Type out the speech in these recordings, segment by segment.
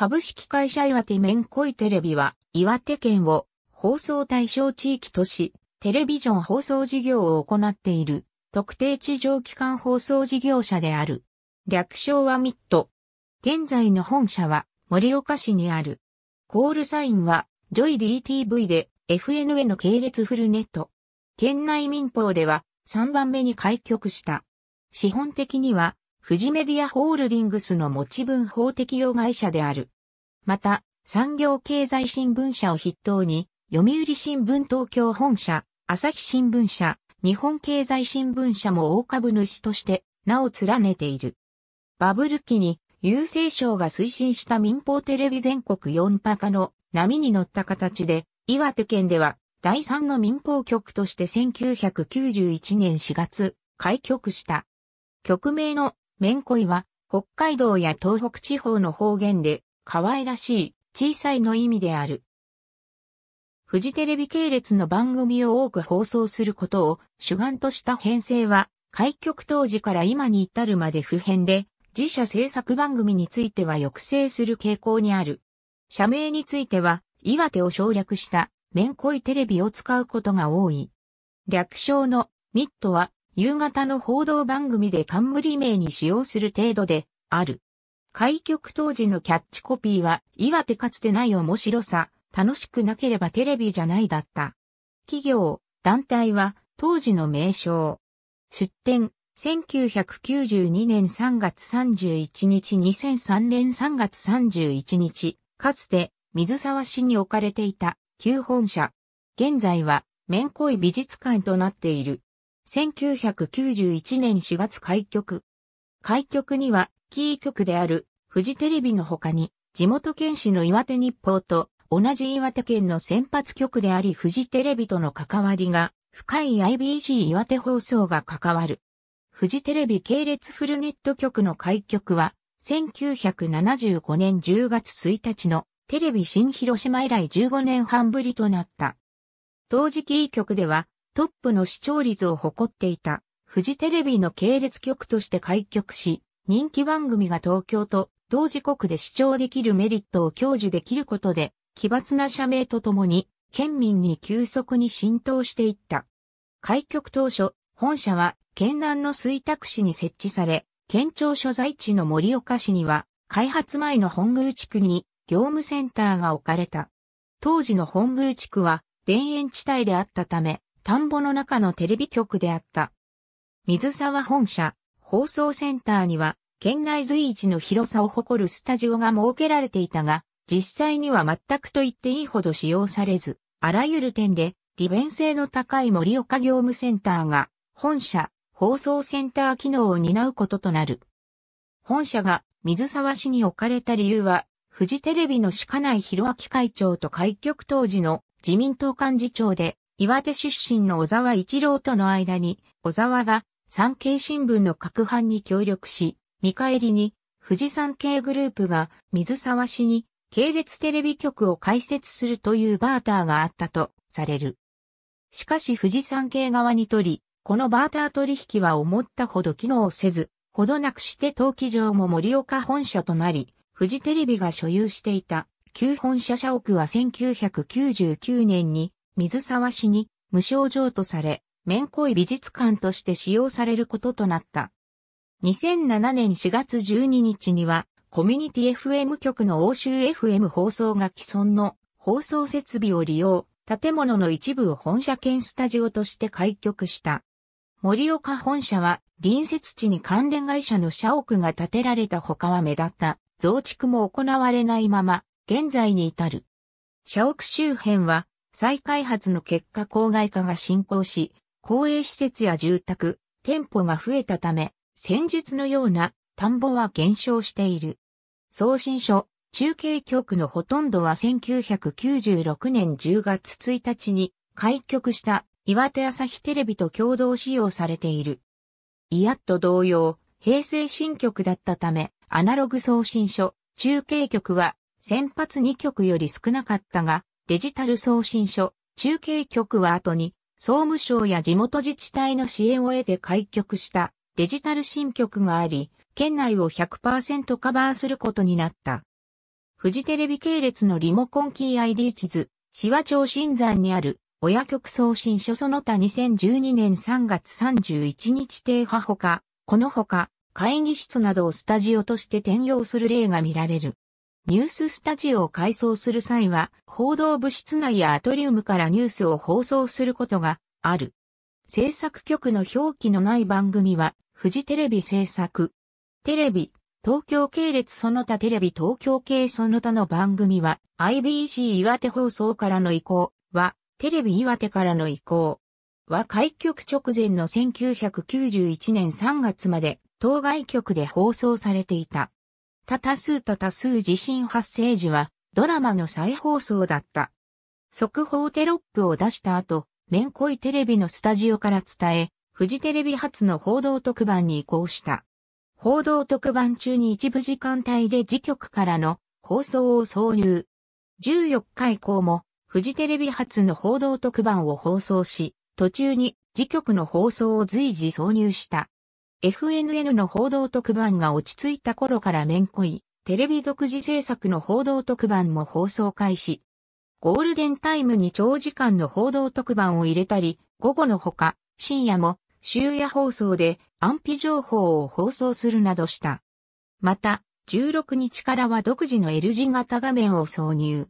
株式会社岩手面恋テレビは、岩手県を放送対象地域とし、テレビジョン放送事業を行っている、特定地上機関放送事業者である。略称はミット。現在の本社は、森岡市にある。コールサインは、ジョイ DTV で、FNA の系列フルネット。県内民放では、3番目に開局した。資本的には、富士メディアホールディングスの持ち分法適用会社である。また、産業経済新聞社を筆頭に、読売新聞東京本社、朝日新聞社、日本経済新聞社も大株主として名を連ねている。バブル期に郵政省が推進した民放テレビ全国4波化の波に乗った形で、岩手県では第3の民放局として1991年4月開局した。局名の麺恋は、北海道や東北地方の方言で、可愛らしい、小さいの意味である。フジテレビ系列の番組を多く放送することを主眼とした編成は、開局当時から今に至るまで普遍で、自社制作番組については抑制する傾向にある。社名については、岩手を省略した、め恋テレビを使うことが多い。略称のミットは、夕方の報道番組で冠名に使用する程度である。開局当時のキャッチコピーは、岩手かつてない面白さ、楽しくなければテレビじゃないだった。企業、団体は当時の名称。出展、1992年3月31日2003年3月31日、かつて水沢市に置かれていた旧本社。現在は、面恋美術館となっている。1991年4月開局。開局には、キー局である、富士テレビの他に、地元県市の岩手日報と、同じ岩手県の先発局であり富士テレビとの関わりが、深い IBC 岩手放送が関わる。富士テレビ系列フルネット局の開局は、1975年10月1日のテレビ新広島以来15年半ぶりとなった。当時キー局ではトップの視聴率を誇っていた、フジテレビの系列局として開局し、人気番組が東京と同時刻で視聴できるメリットを享受できることで、奇抜な社名とともに、県民に急速に浸透していった。開局当初、本社は、県南の水卓市に設置され、県庁所在地の盛岡市には、開発前の本宮地区に、業務センターが置かれた。当時の本宮地区は、田園地帯であったため、田んぼの中のテレビ局であった。水沢本社、放送センターには、県内随一の広さを誇るスタジオが設けられていたが、実際には全くと言っていいほど使用されず、あらゆる点で利便性の高い森岡業務センターが、本社、放送センター機能を担うこととなる。本社が水沢市に置かれた理由は、フジテレビの鹿内博明会長と開局当時の自民党幹事長で、岩手出身の小沢一郎との間に、小沢が産経新聞の各班に協力し、見返りに、富士山系グループが水沢市に系列テレビ局を開設するというバーターがあったとされる。しかし富士山系側にとり、このバーター取引は思ったほど機能せず、ほどなくして陶器場も盛岡本社となり、富士テレビが所有していた旧本社社屋は1999年に水沢市に無償譲渡され、面い美術館として使用されることとなった。2007年4月12日には、コミュニティ FM 局の欧州 FM 放送が既存の放送設備を利用、建物の一部を本社兼スタジオとして開局した。森岡本社は隣接地に関連会社の社屋が建てられた他は目立った増築も行われないまま現在に至る。社屋周辺は再開発の結果郊外化が進行し、公営施設や住宅、店舗が増えたため、戦術のような田んぼは減少している。送信書、中継局のほとんどは1996年10月1日に開局した岩手朝日テレビと共同使用されている。イヤッと同様、平成新局だったため、アナログ送信書、中継局は先発2局より少なかったが、デジタル送信所、中継局は後に、総務省や地元自治体の支援を得て開局したデジタル新局があり、県内を100%カバーすることになった。富士テレビ系列のリモコンキー ID 地図、シワ町新山にある親局送信所その他2012年3月31日停波ほか、このほか会議室などをスタジオとして転用する例が見られる。ニューススタジオを改装する際は、報道部室内やアトリウムからニュースを放送することがある。制作局の表記のない番組は、フジテレビ制作。テレビ、東京系列その他テレビ東京系その他の番組は、IBC 岩手放送からの移行は、テレビ岩手からの移行は開局直前の1991年3月まで、当該局で放送されていた。多多数多多数地震発生時はドラマの再放送だった。速報テロップを出した後、面恋テレビのスタジオから伝え、フジテレビ初の報道特番に移行した。報道特番中に一部時間帯で自局からの放送を挿入。14日以降も、フジテレビ初の報道特番を放送し、途中に自局の放送を随時挿入した。FNN の報道特番が落ち着いた頃からめんこい、テレビ独自制作の報道特番も放送開始。ゴールデンタイムに長時間の報道特番を入れたり、午後のほか、深夜も、終夜放送で安否情報を放送するなどした。また、16日からは独自の L 字型画面を挿入。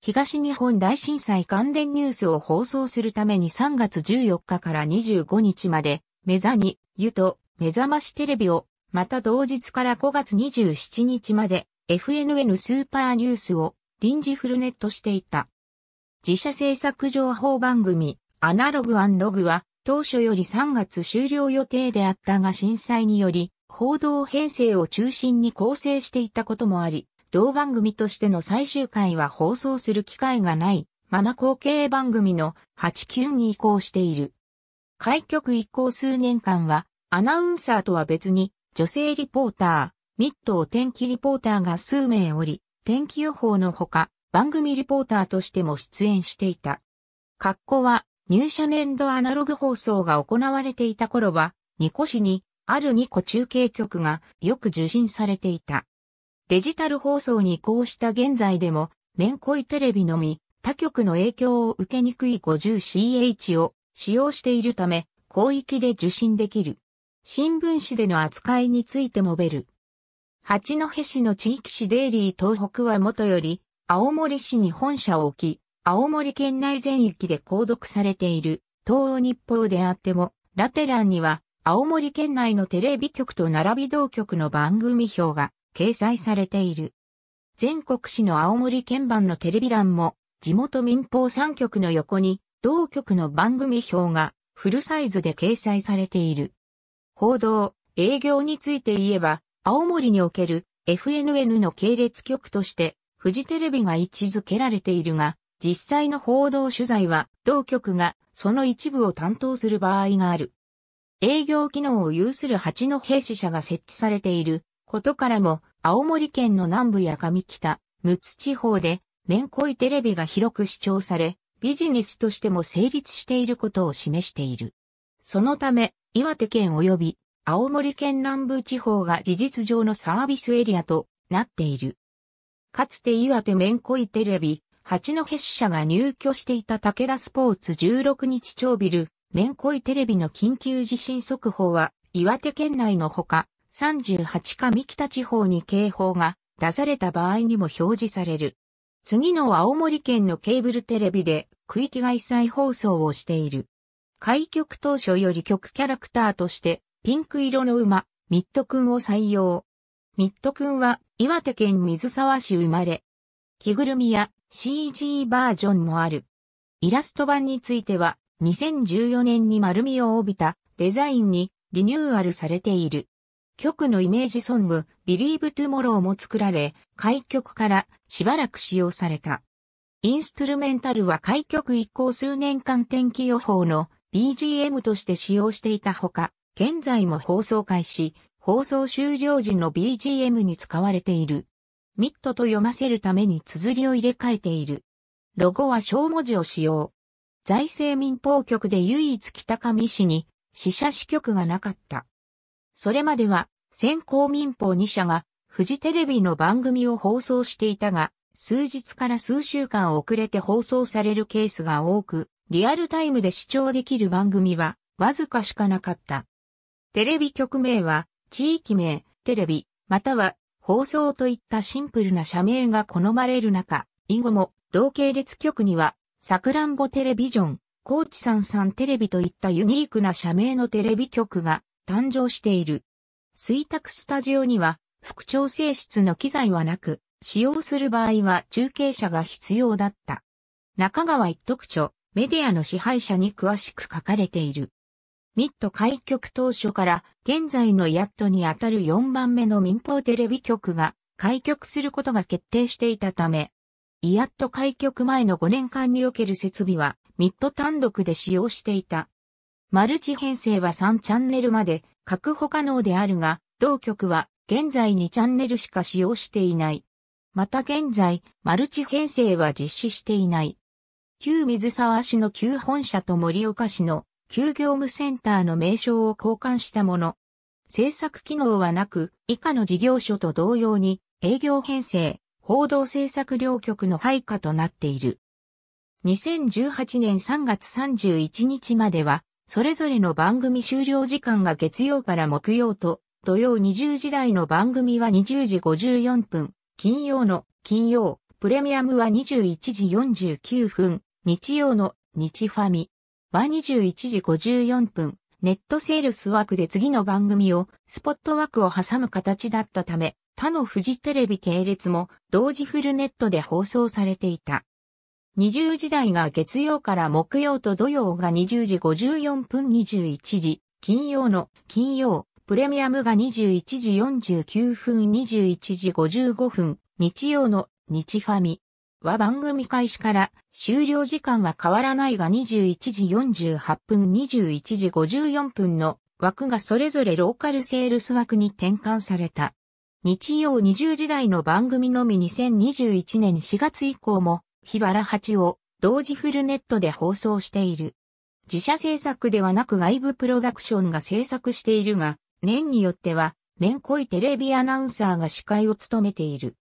東日本大震災関連ニュースを放送するために3月14日から25日まで、メザニ、ユと目覚ましテレビを、また同日から5月27日まで FNN スーパーニュースを臨時フルネットしていた。自社制作情報番組アナログアンログは当初より3月終了予定であったが震災により報道編成を中心に構成していたこともあり、同番組としての最終回は放送する機会がないまま後継番組の89に移行している。開局移行数年間はアナウンサーとは別に、女性リポーター、ミットを天気リポーターが数名おり、天気予報のほか、番組リポーターとしても出演していた。格好は、入社年度アナログ放送が行われていた頃は、ニコ市に、あるニコ中継局がよく受信されていた。デジタル放送に移行した現在でも、めんこいテレビのみ、他局の影響を受けにくい 50ch を使用しているため、広域で受信できる。新聞紙での扱いについてもべる。八戸市の地域紙デイリー東北は元より、青森市に本社を置き、青森県内全域で購読されている東欧日報であっても、ラテランには青森県内のテレビ局と並び同局の番組表が掲載されている。全国紙の青森県版のテレビ欄も地元民放3局の横に同局の番組表がフルサイズで掲載されている。報道、営業について言えば、青森における FNN の系列局として、フジテレビが位置づけられているが、実際の報道取材は、同局がその一部を担当する場合がある。営業機能を有する八兵士社が設置されていることからも、青森県の南部や上北、六津地方で、面恋テレビが広く視聴され、ビジネスとしても成立していることを示している。そのため、岩手県及び青森県南部地方が事実上のサービスエリアとなっている。かつて岩手めんこいテレビ、八戸支社が入居していた武田スポーツ16日超ビル、めんこいテレビの緊急地震速報は、岩手県内のほか、38三北地方に警報が出された場合にも表示される。次の青森県のケーブルテレビで区域外再放送をしている。開局当初より曲キャラクターとしてピンク色の馬、ミットくんを採用。ミットくんは岩手県水沢市生まれ。着ぐるみや CG バージョンもある。イラスト版については2014年に丸みを帯びたデザインにリニューアルされている。曲のイメージソング Believe Tomorrow も作られ、開局からしばらく使用された。インストゥルメンタルは開局以降数年間天気予報の BGM として使用していたほか、現在も放送開始、放送終了時の BGM に使われている。ミットと読ませるために綴りを入れ替えている。ロゴは小文字を使用。財政民放局で唯一北上市に死者支局がなかった。それまでは先行民放2社がフジテレビの番組を放送していたが、数日から数週間遅れて放送されるケースが多く、リアルタイムで視聴できる番組は、わずかしかなかった。テレビ局名は、地域名、テレビ、または、放送といったシンプルな社名が好まれる中、以後も、同系列局には、サクラんぼテレビジョン、高知さんさんテレビといったユニークな社名のテレビ局が誕生している。水卓スタジオには、副調整室の機材はなく、使用する場合は中継車が必要だった。中川一徳著、メディアの支配者に詳しく書かれている。ミッド開局当初から現在のヤットにあたる4番目の民放テレビ局が開局することが決定していたため、イヤット開局前の5年間における設備はミッド単独で使用していた。マルチ編成は3チャンネルまで確保可能であるが、同局は現在2チャンネルしか使用していない。また現在、マルチ編成は実施していない。旧水沢市の旧本社と森岡市の旧業務センターの名称を交換したもの。制作機能はなく、以下の事業所と同様に営業編成、報道制作両局の配下となっている。2018年3月31日までは、それぞれの番組終了時間が月曜から木曜と、土曜20時台の番組は20時54分、金曜の金曜、プレミアムは21時49分、日曜の日ファミは21時54分、ネットセールス枠で次の番組をスポット枠を挟む形だったため、他のフジテレビ系列も同時フルネットで放送されていた。20時台が月曜から木曜と土曜が20時54分21時、金曜の金曜、プレミアムが21時49分21時55分、日曜の日ファミは番組開始から終了時間は変わらないが21時48分21時54分の枠がそれぞれローカルセールス枠に転換された。日曜20時台の番組のみ2021年4月以降も、日原八を同時フルネットで放送している。自社制作ではなく外部プロダクションが制作しているが、年によっては、めんこいテレビアナウンサーが司会を務めている。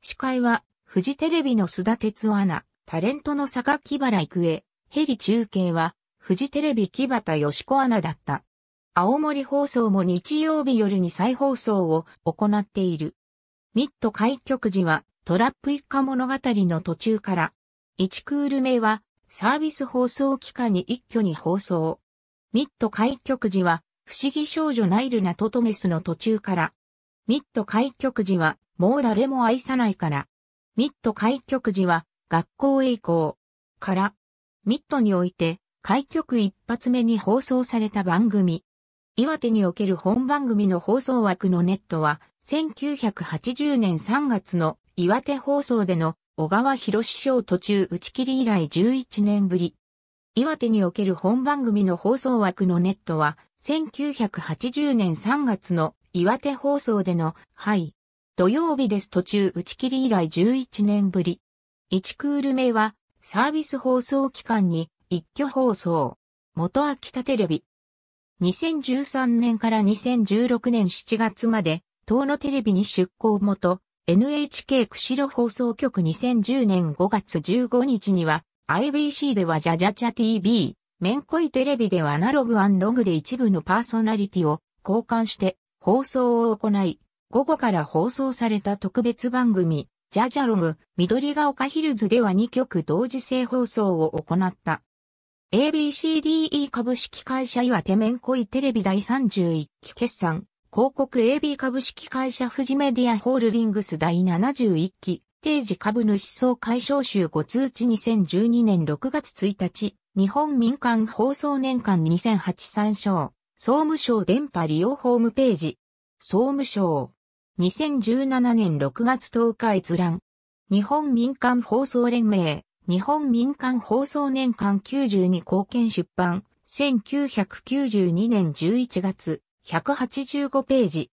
司会はフジテレビの須田哲夫アナ、タレントの坂木原育恵、ヘリ中継は、フジテレビ木端義子アナだった。青森放送も日曜日夜に再放送を行っている。ミッド開局時は、トラップ一家物語の途中から、1クール目は、サービス放送期間に一挙に放送。ミッド開局時は、不思議少女ナイルナトトメスの途中から、ミッド開局時は、もう誰も愛さないから、ミット開局時は学校へ移行から、ミットにおいて開局一発目に放送された番組。岩手における本番組の放送枠のネットは、1980年3月の岩手放送での小川博史賞途中打ち切り以来11年ぶり。岩手における本番組の放送枠のネットは、1980年3月の岩手放送での、はい、土曜日です途中打ち切り以来11年ぶり。1クール目はサービス放送期間に一挙放送。元秋田テレビ。2013年から2016年7月まで、東野テレビに出向元、NHK 釧路放送局2010年5月15日には、IBC ではジャジャジャ TV、メンコイテレビではアナログアンログで一部のパーソナリティを交換して放送を行い、午後から放送された特別番組、ジャジャログ、緑が丘ヒルズでは2曲同時性放送を行った。ABCDE 株式会社岩手面恋テレビ第31期決算、広告 AB 株式会社富士メディアホールディングス第71期、定時株主総会招集ご通知2012年6月1日、日本民間放送年間2008参照、総務省電波利用ホームページ、総務省。2017年6月10日閲覧。日本民間放送連盟、日本民間放送年間92貢献出版、1992年11月、185ページ。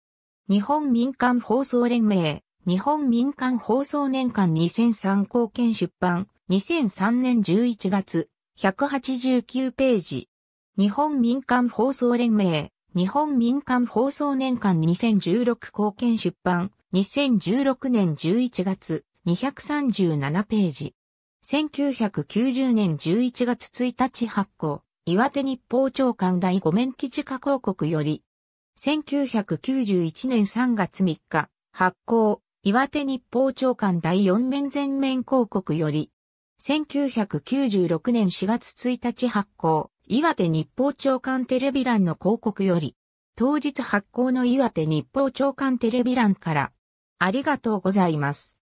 日本民間放送連盟、日本民間放送年間2003貢献出版、2003年11月、189ページ。日本民間放送連盟、日本民間放送年間2016貢献出版、2016年11月、237ページ。1990年11月1日発行、岩手日報長官第5面記事化広告より、1991年3月3日、発行、岩手日報長官第4面全面広告より、1996年4月1日発行、岩手日報長官テレビ欄の広告より、当日発行の岩手日報長官テレビ欄から、ありがとうございます。